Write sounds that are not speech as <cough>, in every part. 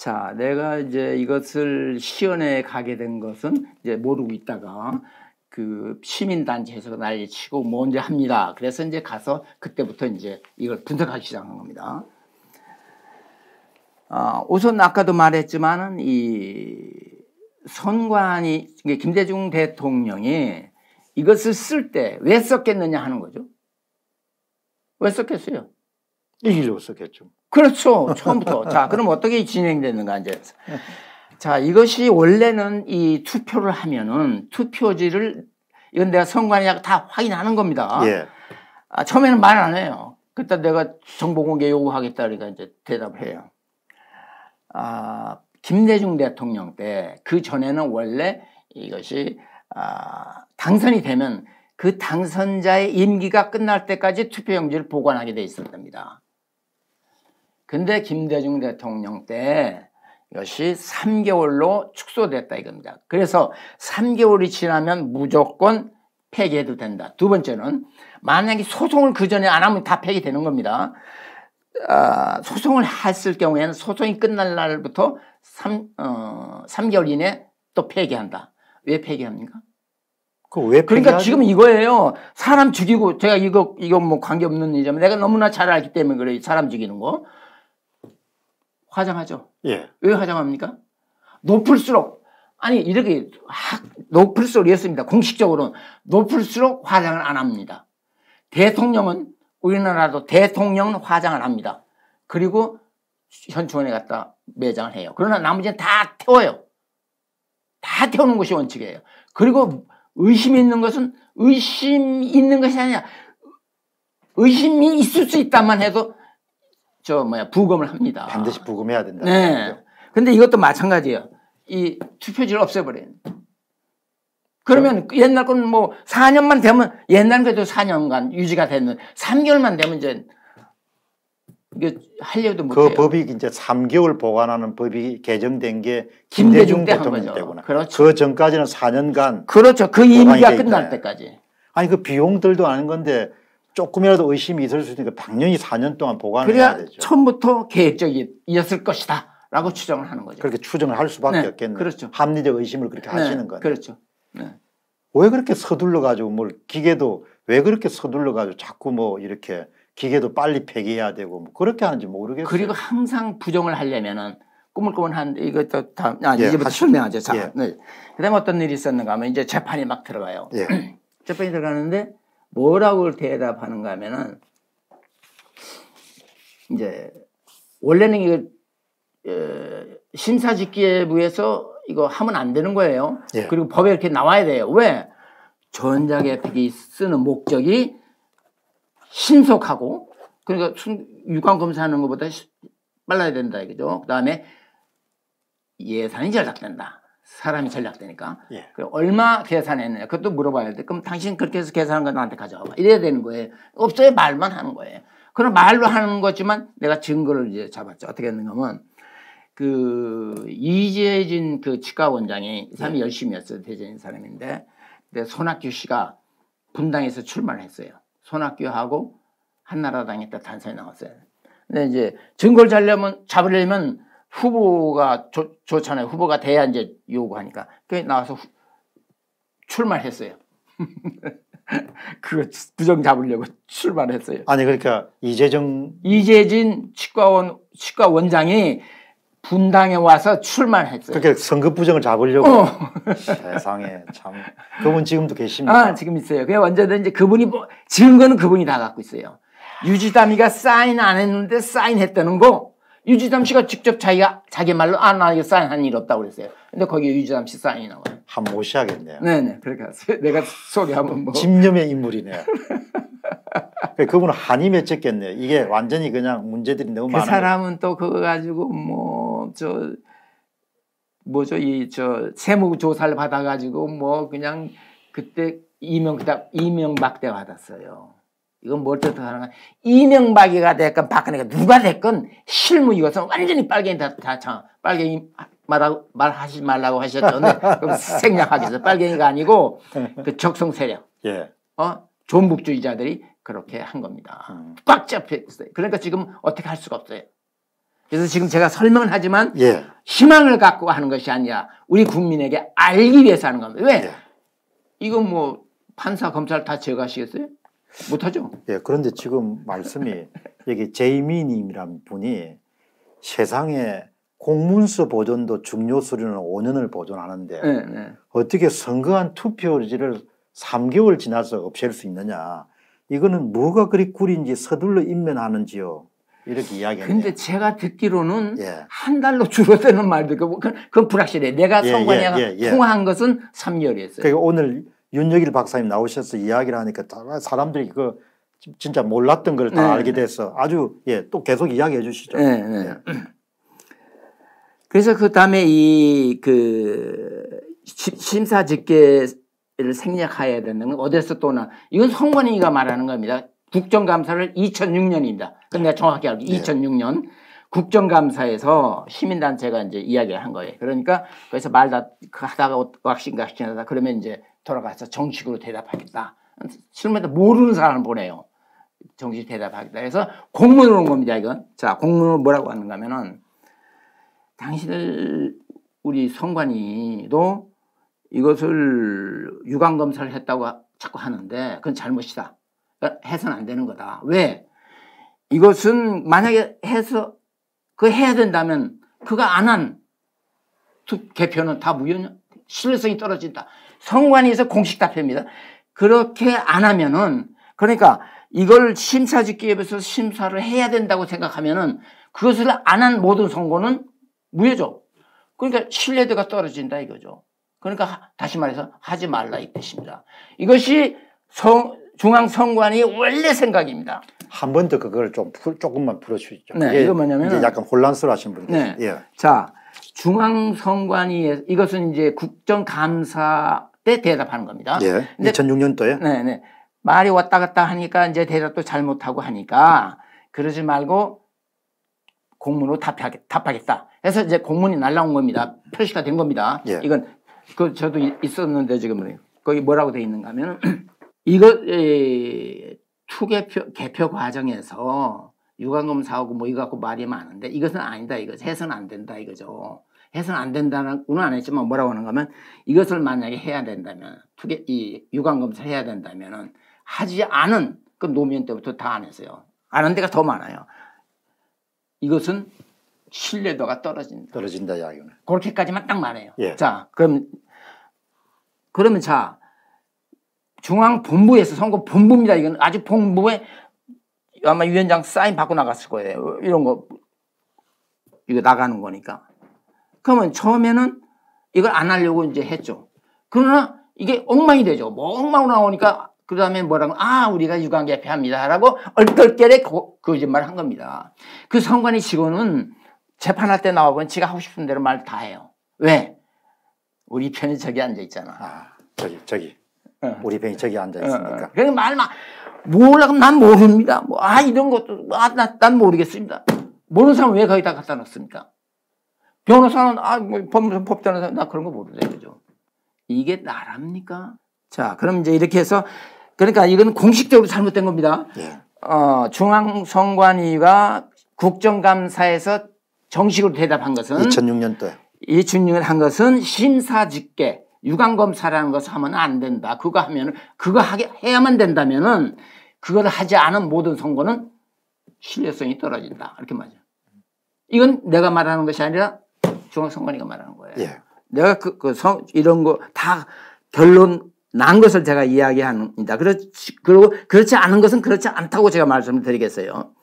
자, 내가 이제 이것을 시연에 가게 된 것은 이제 모르고 있다가 그 시민단체에서 난리치고 뭔지 뭐 합니다. 그래서 이제 가서 그때부터 이제 이걸 분석하기 시작한 겁니다. 어, 우선 아까도 말했지만은 이 선관이 김대중 대통령이 이것을 쓸 때 왜 썼겠느냐 하는 거죠. 왜 썼겠어요? 이 일로서겠죠. 그렇죠. 처음부터. 자, 그럼 어떻게 진행되는가 이제. 자, 이것이 원래는 이 투표를 하면은 투표지를 이건 내가 선관위하고 다 확인하는 겁니다. 예. 아, 처음에는 말 안 해요. 그때 내가 정보 공개 요구하겠다 그러니까 이제 대답을 해요. 아, 김대중 대통령 때 그 전에는 원래 이것이 아, 당선이 되면 그 당선자의 임기가 끝날 때까지 투표용지를 보관하게 돼 있었답니다. 근데 김대중 대통령 때 이것이 3개월로 축소됐다 이겁니다. 그래서 3개월이 지나면 무조건 폐기해도 된다. 두 번째는 만약에 소송을 그 전에 안 하면 다 폐기되는 겁니다. 어, 소송을 했을 경우에는 소송이 끝날 날부터 3, 어, 3개월 이내 에또 폐기한다. 왜 폐기합니까? 그왜 그러니까 지금 이거예요. 사람 죽이고 제가 이거 이거 뭐 관계 없는 일이지만 내가 너무나 잘 알기 때문에 그래. 요 사람 죽이는 거. 화장하죠. 예. 왜 화장합니까? 높을수록 아니 이렇게 높을수록 이었습니다. 공식적으로는 높을수록 화장을 안 합니다. 대통령은 우리나라도 대통령은 화장을 합니다. 그리고 현충원에 갔다 매장을 해요. 그러나 나머지는 다 태워요. 다 태우는 것이 원칙이에요. 그리고 의심이 있는 것은 의심 이 있는 것이 아니라 의심이 있을 수 있다만 해도 저 뭐야 부검을 합니다. 반드시 부검해야 된다. 네. 그런데 이것도 마찬가지예요. 이 투표지를 없애버린. 그러면 네. 옛날 거는 뭐 4년만 되면 옛날 그래도 4년간 유지가 됐는 3개월만 되면 이제 이게 하려도 그 못해요. 그 법이 이제 3개월 보관하는 법이 개정된 게 김대중, 김대중 대통령 때구나. 그렇죠. 그 전까지는 4년간. 그렇죠. 그 임기가 끝날 때까지. 아니 그 비용들도 아는 건데 조금이라도 의심이 있을 수 있으니까 당연히 4년 동안 보관을 해야 되죠. 처음부터 계획적이었을 것이다. 라고 추정을 하는 거죠. 그렇게 추정을 할 수밖에 네, 없겠네요. 그렇죠. 합리적 의심을 그렇게 네, 하시는 거예요. 그렇죠. 네. 왜 그렇게 서둘러 가지고 뭘 기계도 왜 그렇게 서둘러 가지고 자꾸 뭐 이렇게 기계도 빨리 폐기해야 되고 뭐 그렇게 하는지 모르겠어요. 그리고 항상 부정을 하려면은 꾸물꾸물한 데 이것도 다 아, 예, 이제부터 설명하죠. 자, 예. 네. 그다음에 어떤 일이 있었는가 하면 이제 재판이 막 들어가요. 예. <clears throat> 재판이 들어가는데 뭐라고 대답하는가 하면은 이제 원래는 이거 에, 어, 심사집계부에서 이거 하면 안 되는 거예요. 예. 그리고 법에 이렇게 나와야 돼요. 왜? 전자개혁기 쓰는 목적이 신속하고 그러니까 유관 검사하는 것보다 빨라야 된다 이거죠. 그다음에 예산이 잘약된다 사람이 전략되니까. 예. 그 얼마 계산했느냐. 그것도 물어봐야 돼. 그럼 당신 그렇게 해서 계산한 거 나한테 가져와봐. 이래야 되는 거예요. 없어요. 말만 하는 거예요. 그럼 말로 하는 거지만 내가 증거를 이제 잡았죠. 어떻게 했는가 하면 그 이재진 그 치과 원장이 이 사람이 예. 열심히 했어요. 대전인 사람인데. 근데 손학규 씨가 분당에서 출마를 했어요. 손학규하고 한나라당에 딱 단서에 나왔어요. 근데 이제 증거를 잡으려면, 잡으려면 후보가 좋, 좋잖아요. 후보가 돼야 이제 요구하니까. 그게 나와서 후, 출마했어요. <laughs> 그거 부정 잡으려고 출마했어요. 아니 그러니까 이재정 이재진 치과원 치과 원장이 분당에 와서 출마했어요. 그렇게 선거 부정을 잡으려고 어. 세상에 참 <laughs> 그분 지금도 계십니다. 아, 지금 있어요. 그 언제든 지 그분이 뭐, 증거는 그분이 다 갖고 있어요. 유지담이가 사인 안 했는데 사인했다는 거 유지담 씨가 직접 자기가 자기 말로 안하게 아, 사인한 일 없다고 그랬어요. 근데 거기에 유지담 씨 사인이 나와요. 한모셔하겠네요 네네 그렇게 하세요. <laughs> 내가 소개 한번 뭐. 집념의 인물이네요. 그 그분은 한이 맺혔겠네요. 이게 완전히 그냥 문제들이 너무 많아요. 그 사람은 또 그거 가지고 뭐 저 뭐죠 이저 세무 조사를 받아가지고 뭐 그냥 그때 이명 그다 이명박 때 받았어요. 이건 뭘 뜻하는 가 이명박이가 됐건 박근혜가 누가 됐건 실무 이것은 완전히 빨갱이 다, 다 참, 빨갱이 말하고, 말하지 말라고 하셨잖아요. 그럼 생략하겠어. 빨갱이가 아니고 <laughs> 그 적성 세력. 예. 어? 존북주의자들이 그렇게 한 겁니다. 음. 꽉 잡혔어요. 혀 그러니까 지금 어떻게 할 수가 없어요. 그래서 지금 제가 설명을 하지만 예. 희망을 갖고 하는 것이 아니라 우리 국민에게 알기 위해서 하는 겁니다. 왜? 예. 이건 뭐 판사 검찰 다 제거하시겠어요? 못하죠. 예, 그런데 지금 말씀이 여기 <laughs> 제이미님이란 분이 세상에 공문서 보존도 중요 수리는 5년을 보존하는데 네, 네. 어떻게 선거한 투표지를 3개월 지나서 없앨 수 있느냐. 이거는 뭐가 그리 꿀인지 서둘러 인면하는지요. 이렇게 이야기하는 근데 제가 듣기로는 예. 한 달로 줄어드는 말도 있고 뭐, 그건, 불확실해. 내가 예, 선관위가 예, 예, 예, 통화한 것은 3개월이었어요. 그러니까 오늘 윤여길 박사님 나오셔서 이야기를 하니까 사람들이 그 진짜 몰랐던 걸다 네. 알게 돼서 아주 예, 또 계속 이야기해 주시죠. 네, 네. 예. 그래서 그 다음에 이 그 심사 집계를 생략해야 되는 건 어디서 또나 이건 성관이가 말하는 겁니다. 국정감사를 2006년입니다. 근데 내가 정확히 알고 네. 예. 2006년 국정감사에서 시민단체가 이제 이야기를 한 거예요. 그러니까 거기서 말다 그 하다가 왁싱각싱하다 그러면 이제 돌아가서 정식으로 대답하겠다. 실무에다 모르는 사람을 보내요. 정식 대답하겠다. 그래서 공문으로 온 겁니다, 이건. 자, 공문으로 뭐라고 하는가 하면은, 당신을, 우리 성관이도 이것을 유관검사를 했다고 자꾸 하는데, 그건 잘못이다. 그러니안 되는 거다. 왜? 이것은 만약에 해서, 그 해야 된다면, 그가 안 한 개표는 다 무효냐? 신뢰성이 떨어진다. 성관위에서 공식 답변입니다. 그렇게 안 하면은 그러니까 이걸 심사집기 위해서 심사를 해야 된다고 생각하면은 그것을 안 한 모든 선거는 무효죠. 그러니까 신뢰도가 떨어진다 이거죠. 그러니까 다시 말해서 하지 말라 이 뜻입니다. 이것이 성, 중앙선관위 원래 생각입니다. 한 번 더 그걸 좀 풀, 조금만 풀어주시죠. 네, 예, 이거 뭐냐면 약간 혼란스러워하신 분들. 네, 예. 자, 중앙선관위 에 이것은 이제 국정감사 때 대답하는 겁니다. 예. 근데, 2006년도에? 네네. 말이 왔다 갔다 하니까 이제 대답도 잘못하고 하니까 그러지 말고 공문으로 답하겠, 답하겠다. 해서 이제 공문이 날라온 겁니다. 표시가 된 겁니다. 예. 이건 그 저도 있었는데 지금 거기 뭐라고 돼 있는가 하면 <clears throat> 이거 투개표 개표 과정에서 유관검사하고 뭐 이거 갖고 말이 많은데 이것은 아니다 이거 해서는 안 된다 이거죠. 해서는 안 된다는구는 안 했지만 뭐라고 하는가 하면 이것을 만약에 해야 된다면 투개 이 유관 검사를 해야 된다면은 하지 않은 그 노무현 때부터 다 안 했어요. 안 한 데가 더 많아요. 이것은 신뢰도가 떨어진다. 떨어진다 이야는 그렇게까지만 딱 말해요. 예. 자, 그럼 그러면 자 중앙 본부에서 선거 본부입니다. 이건 아주 본부에 아마 위원장 사인 받고 나갔을 거예요. 이런 거 이거 나가는 거니까. 그러면 처음에는 이걸 안 하려고 이제 했죠. 그러나 이게 엉망이 되죠. 뭐 엉망으로 나오니까 그 다음에 뭐라고 아 우리가 유관 개폐합니다라고 얼떨결에 거짓말 한 겁니다. 그 성관이 직원은 재판할 때 나와보면 지가 하고 싶은 대로 말 다 해요. 왜? 우리 편이 저기 앉아 있잖아. 아, 저기 저기 어. 우리 편이 저기 앉아 있으니까. 어, 어. 그래니 말만 몰라 그난 모릅니다. 뭐 아 이런 것도 아난 모르겠습니다. 모르는 사람 왜 거기다 갖다 놓습니까? 변호사는 아 뭐 법전사 나 그런 거모르잖 그죠? 이게 나랍니까? 자, 그럼 이제 이렇게 해서 그러니까 이건 공식적으로 잘못된 겁니다. 예. 어, 중앙선관위가 국정감사에서 정식으로 대답한 것은 2006년도에 2006년 한 것은 심사직계 유관검사라는 것을 하면 안 된다. 그거 하면은 그거 하게 해야만 된다면은 그걸 하지 않은 모든 선거는 신뢰성이 떨어진다. 이렇게 말이죠. 이건 내가 말하는 것이 아니라 중앙선관위가 말하는 거예요. 예. 내가 그, 그 성, 이런 거 다 결론 난 것을 제가 이야기합니다. 그렇지, 그리고 그렇지 않은 것은 그렇지 않다고 제가 말씀을 드리겠어요.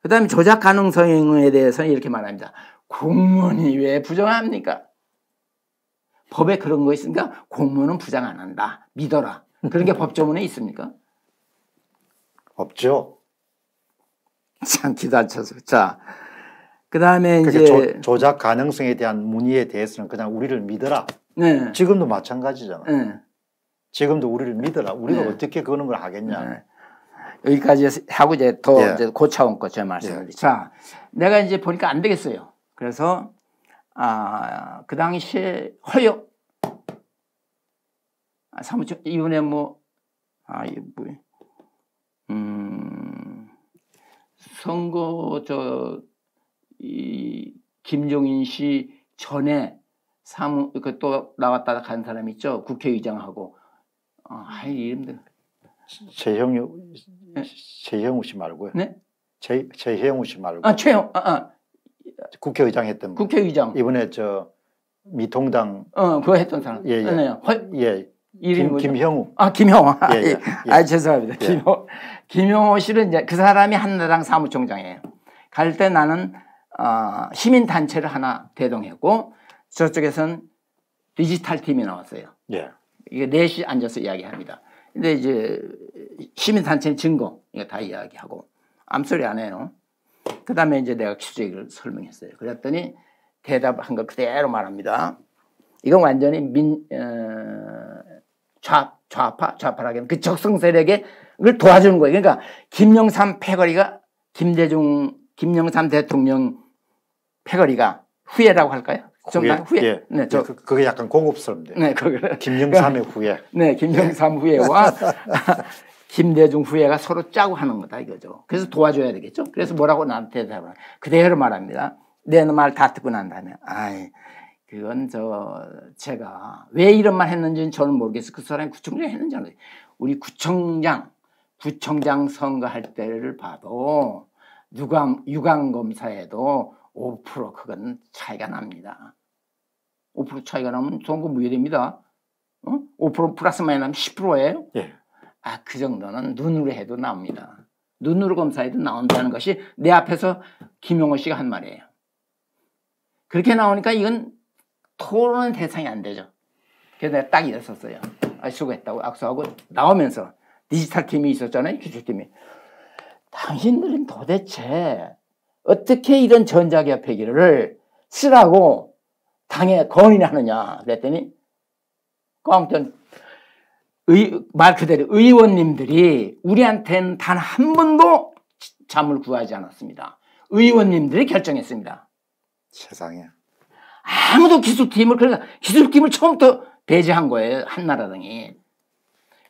그 다음에 조작 가능성에 대해서는 이렇게 말합니다. 공무원이 왜 부정합니까? 법에 그런 거 있으니까 공무원은 부장 안 한다. 믿어라. 그런 게 법조문에 있습니까? 없죠. 참 기다쳐서. 자. 그다음에 이제 조, 조작 가능성에 대한 문의에 대해서는 그냥 우리를 믿어라. 네. 지금도 마찬가지잖아. 네. 지금도 우리를 믿어라. 우리가 네. 어떻게 그런 걸 하겠냐. 네. 여기까지 하고 이제 더 예. 이제 고차원 거제 말씀을. 예. 자, 내가 이제 보니까 안 되겠어요. 그래서 아, 그 당시에 허여 아, 사무처 이번에 뭐 아, 이 뭐, 음, 선거 저이 김종인 씨 전에 사무 그 또 나왔다 간 사람 있죠 국회의장하고 아 어, 이름들 최형우 네? 형우씨 말고요. 네? 최 최형우 씨 말고. 아 최형 아, 아. 국회의장 했던 국회의장 이번에 저 미통당 어 그거 했던 사람 예예 예. 예. 네, 네, 헐, 예. 이름 김, 김형우 아 김형우 예, 예, 예. 예. 아 죄송합니다 예. 김호 김형우 씨는 이제 그 사람이 한나당 사무총장이에요 갈 때 나는 어, 시민 단체를 하나 대동했고 저쪽에서는 디지털 팀이 나왔어요. 예. 이게 넷이 앉아서 이야기합니다. 근데 이제 시민 단체 증거 이거 다 이야기하고 암소리 안 해요. 그다음에 이제 내가 취재를 설명했어요. 그랬더니 대답한 걸 그대로 말합니다. 이건 완전히 민 어, 좌, 좌파 좌파라기는 그 적성 세력을 도와주는 거예요. 그러니까 김영삼 패거리가 김대중 김영삼 대통령 패거리가 후예라고 할까요? 후예. 후예. 네, 저 예, 그, 그게 약간 고급스럽네요. 네, 그 김영삼의 후예. 네, 김영삼 예. 후예와 <laughs> 김대중 후예가 서로 짜고 하는 거다 이거죠. 그래서 도와줘야 되겠죠. 그래서 뭐라고 나한테 대답을 그대로 말합니다. 내 말 다 듣고 난 다음에 아이 그건 저 제가 왜 이런 말 했는지는 저는 모르겠어그 사람이 구청장 했는지 안 우리 구청장 구청장 선거할 때를 봐도 유감 유감 검사에도 5% 그건 차이가 납니다. 5% 차이가 나면 종금 무효됩니다. 어? 5% 플러스 마이너스 10%예요. 예. 아, 그 정도는 눈으로 해도 나옵니다. 눈으로 검사해도 나온다는 것이 내 앞에서 김용호 씨가 한 말이에요. 그렇게 나오니까 이건 토론 대상이 안 되죠. 그래서 내가 딱 일어섰어요. 아, 수고했다고 악수하고 나오면서 디지털 팀이 있었잖아요. 기술팀이. 당신들은 도대체 어떻게 이런 전자기업 폐기를 쓰라고 당에 건의하느냐 그랬더니 그 아 꽝전 말 그대로 의원님들이 우리한테는 단 한 번도 잠을 구하지 않았습니다. 의원님들이 결정했습니다. 세상에. 아무도 기술팀을 그래서 그러니까 기술팀을 처음부터 배제한 거예요 한나라당이.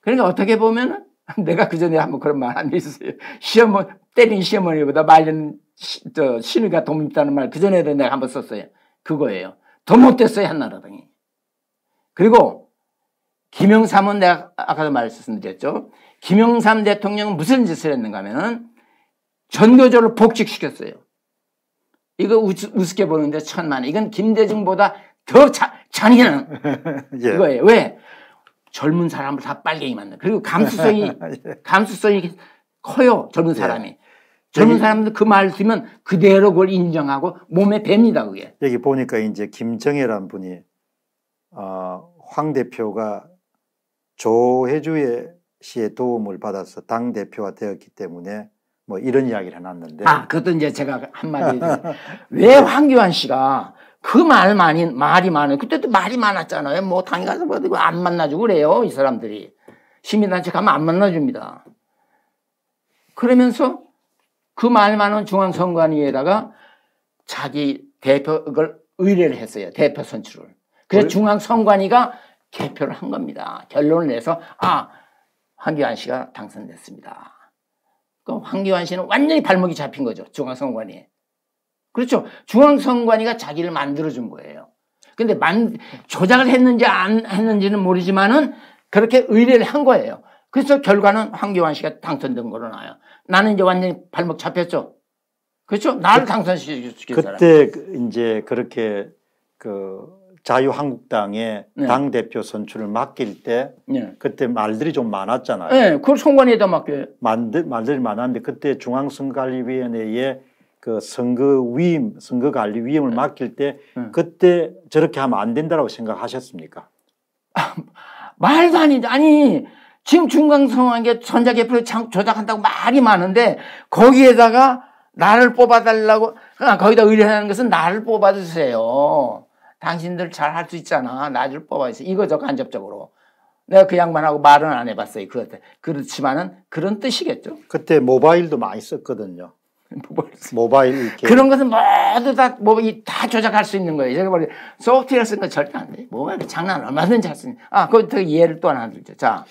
그러니까 어떻게 보면은 내가 그 전에 한번 그런 말한게있었어요 시어머 때린 시어머니보다 말린 시, 저, 신의가 도움 있다는 말 그전에도 내가 한 번 썼어요. 그거예요. 더 못됐어요 한나라당이. 그리고 김영삼은 내가 아까도 말씀드렸죠. 김영삼 대통령은 무슨 짓을 했는가 하면은 전교조를 복직시켰어요. 이거 우스, 우습게 보는데 천만에. 이건 김대중보다 더 자, 잔인한 <laughs> 예. 거예요 왜? 젊은 사람을 다 빨갱이 만나. 그리고 감수성이, <laughs> 예. 감수성이 커요. 젊은 사람이. 예. 젊은 사람들 그말 쓰면 그대로 그걸 인정하고 몸에 뱁니다 그게. 여기 보니까 이제 김정혜란 분이 어, 황 대표가 조혜주의 씨의 도움을 받아서 당 대표가 되었기 때문에 뭐 이런 이야기를 해놨는데. 아, 그것도 이제 제가 한마디. 왜 황교안 씨가 그 말 많이, 말이 많아 그때도 말이 많았잖아요. 뭐 당에 가서 뭐 안 만나주고 그래요. 이 사람들이. 시민단체 가면 안 만나줍니다. 그러면서 그 말만은 중앙선관위에다가 자기 대표 그걸 의뢰를 했어요. 대표 선출을. 그래서 그 중앙선관위가 개표를 한 겁니다. 결론을 내서 아 황교안 씨가 당선됐습니다. 그럼 황교안 씨는 완전히 발목이 잡힌 거죠. 중앙선관위에. 그렇죠. 중앙선관위가 자기를 만들어준 거예요. 근데 만, 조작을 했는지 안 했는지는 모르지만은 그렇게 의뢰를 한 거예요. 그래서 결과는 황교안 씨가 당선된 거로 나와요. 나는 이제 완전히 발목 잡혔죠. 그렇죠? 나를 당선시킨 그, 사람. 때 그 이제 그렇게 그 자유한국당의 네. 당 대표 선출을 맡길 때 네. 그때 말들이 좀 많았잖아요. 네, 그걸 송관에다 맡겨요. 만들, 말들이 많았는데 그때 중앙선거관리위원회에 그 선거 위임, 선거 관리 위임을 네. 맡길 때 네. 그때 저렇게 하면 안 된다라고 생각하셨습니까? <laughs> 말도 아니죠. 아니 지금 중간선하게 전자개표를 조작한다고 말이 많은데 거기에다가 나를 뽑아달라고 아, 거기다 의뢰하는 것은 나를 뽑아주세요. 당신들 잘 할 수 있잖아. 나를 뽑아주세요. 이거죠 간접적으로. 내가 그 양반하고 말은 안 해봤어요. 그것 렇 그렇지만은 그런 뜻이겠죠. 그때 모바일도 많이 썼거든요. <laughs> 모바일 이렇게. 그런 것은 모두 다, 뭐, 이, 다 조작할 수 있는 거예요. 제가 말해 소프트웨어 쓴거 절대 안 돼. 모바일 장난 얼마든지 할수 있는. 아, 그거기이해를또 하나 들죠. 자,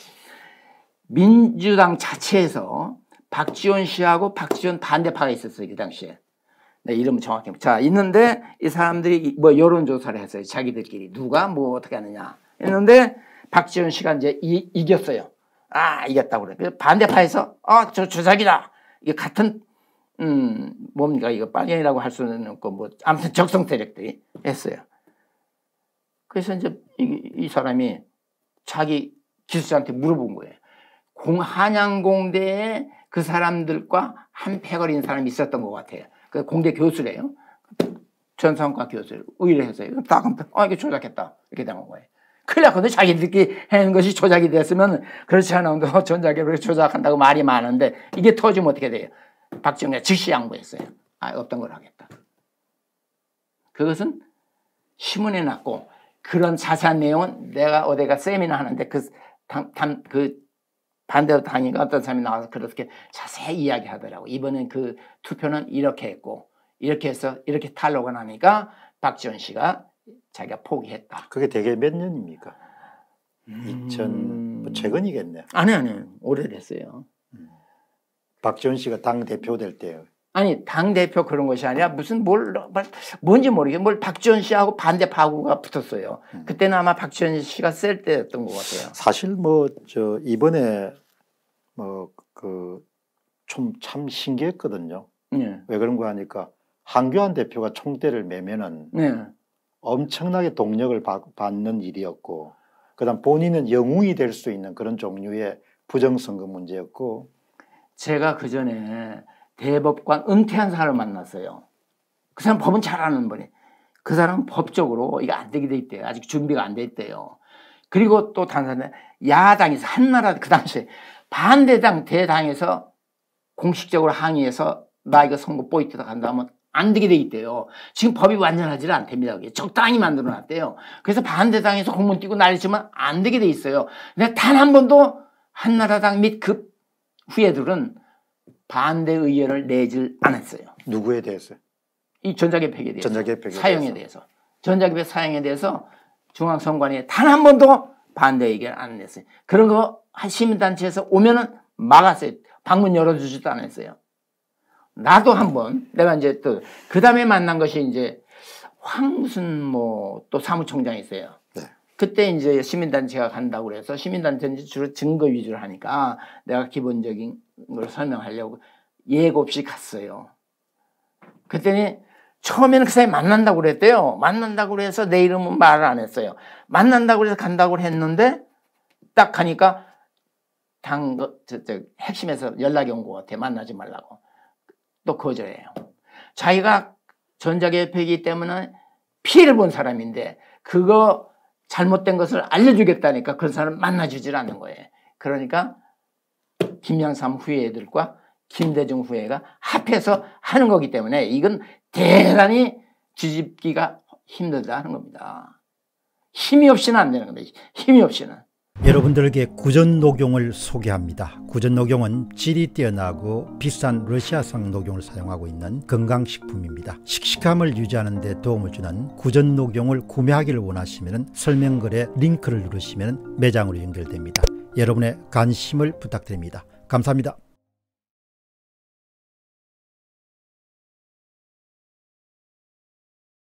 민주당 자체에서 박지원 씨하고 박지원 반대파가 있었어요. 그 당시에. 네, 이름은 정확히. 자, 있는데 이 사람들이 뭐 여론조사를 했어요. 자기들끼리. 누가 뭐 어떻게 하느냐. 했는데 박지원 씨가 이제 이, 이겼어요. 아, 이겼다고 그래요. 반대파에서, 아, 저 조작이다. 이게 같은, 음, 뭡니까. 이거 빨갱이라고 할 수는 없고, 뭐, 아무튼 적성 세력들이 했어요. 그래서 이제 이, 이 사람이 자기 기수자한테 물어본 거예요. 공, 한양공대에 그 사람들과 한 패거리인 사람이 있었던 것 같아요. 그 공대 교수래요. 전성과 교수를 의뢰해서 딱, 아, 이게 조작했다. 이렇게 당 거예요. 큰일 났거든요. 자기들끼리 하는 것이 조작이 됐으면 그렇지 않아도 전자개 조작한다고 말이 많은데 이게 터지면 어떻게 돼요? 박정희가 즉시 양보했어요. 아, 없던 걸 하겠다. 그것은 신문에 났고 그런 자세한 내용은 내가 어디가 세미나 하는데 그, 담, 담, 그 반대로 당니까 어떤 사람이 나와서 그렇게 자세히 이야기하더라고. 이번엔 그 투표는 이렇게 했고 이렇게 해서 이렇게 탈락을 하니까 박지원 씨가 자기가 포기했다. 그게 대개 몇 년입니까? 음... 2000뭐 최근이겠네. 아니 아니 오래됐어요. 음. 박지원 씨가 당 대표 될 때요. 아니 당 대표 그런 것이 아니라 무슨 뭘 뭔지 모르게뭘 박지원 씨하고 반대 파고가 붙었어요. 음. 그때는 아마 박지원 씨가 셀 때였던 것 같아요. 사실 뭐 저 이번에 뭐그좀 참 신기했거든요. 네. 왜 그런 거 하니까 한교안 대표가 총대를 매면은 네. 엄청나게 동력을 받는 일이었고 그다음 본인은 영웅이 될 수 있는 그런 종류의 부정선거 문제였고 제가 그 전에 대법관 은퇴한 사람을 만났어요. 그 사람 법은 잘 아는 분이. 그 사람은 법적으로 이거 안 되게 돼 있대요. 아직 준비가 안 돼 있대요. 그리고 또 단사는 야당에서 한나라 그당시 반대당 대당에서 공식적으로 항의해서 나 이거 선거 포인트다 간다 면안 되게 돼 있대요. 지금 법이 완전하지 않답니다. 그게. 적당히 만들어 놨대요. 그래서 반대당에서 공문 띄고 난리지만 안 되게 돼 있어요. 근데 단 한 번도 한나라당 및그 후예들은 반대 의견을 내질 않았어요. 누구에 대해서? 이 전자개혁에 대해서. 전자개혁 사용에 대해서. 전자개혁 사용에 대해서 중앙선관위에 단 한 번도 반대 의견 안 냈어요. 그런 거 시민단체에서 오면은 막았어요. 방문 열어주지도 않았어요. 나도 한 번 내가 이제 또 그 다음에 만난 것이 이제 황무슨 뭐또 사무총장이 있어요. 네. 그때 이제 시민단체가 간다고 그래서 시민단체는 주로 증거 위주로 하니까 내가 기본적인 걸 설명하려고 예고 없이 갔어요. 그랬더니 처음에는 그 사람이 만난다고 그랬대요. 만난다고 해서내 이름은 말을 안 했어요. 만난다고 해서 간다고 했는데 딱 가니까 당, 저, 저, 핵심에서 연락이 온 것 같아. 요 만나지 말라고. 또 거절해요. 자기가 전자개혁이기 때문에 피해를 본 사람인데 그거 잘못된 것을 알려주겠다니까 그 사람 만나주질 않는 거예요. 그러니까 김영삼 후예들과 김대중 후예가 합해서 하는 거기 때문에 이건 대단히 뒤집기가 힘들다 하는 겁니다. 힘이 없이는 안 되는 겁니다. 힘이 없이는. 여러분들에게 구전 녹용을 소개합니다. 구전 녹용은 질이 뛰어나고 비싼 러시아산 녹용을 사용하고 있는 건강식품입니다. 식식함을 유지하는 데 도움을 주는 구전 녹용을 구매하기를 원하시면 설명글에 링크를 누르시면 매장으로 연결됩니다. 여러분의 관심을 부탁드립니다. 감사합니다.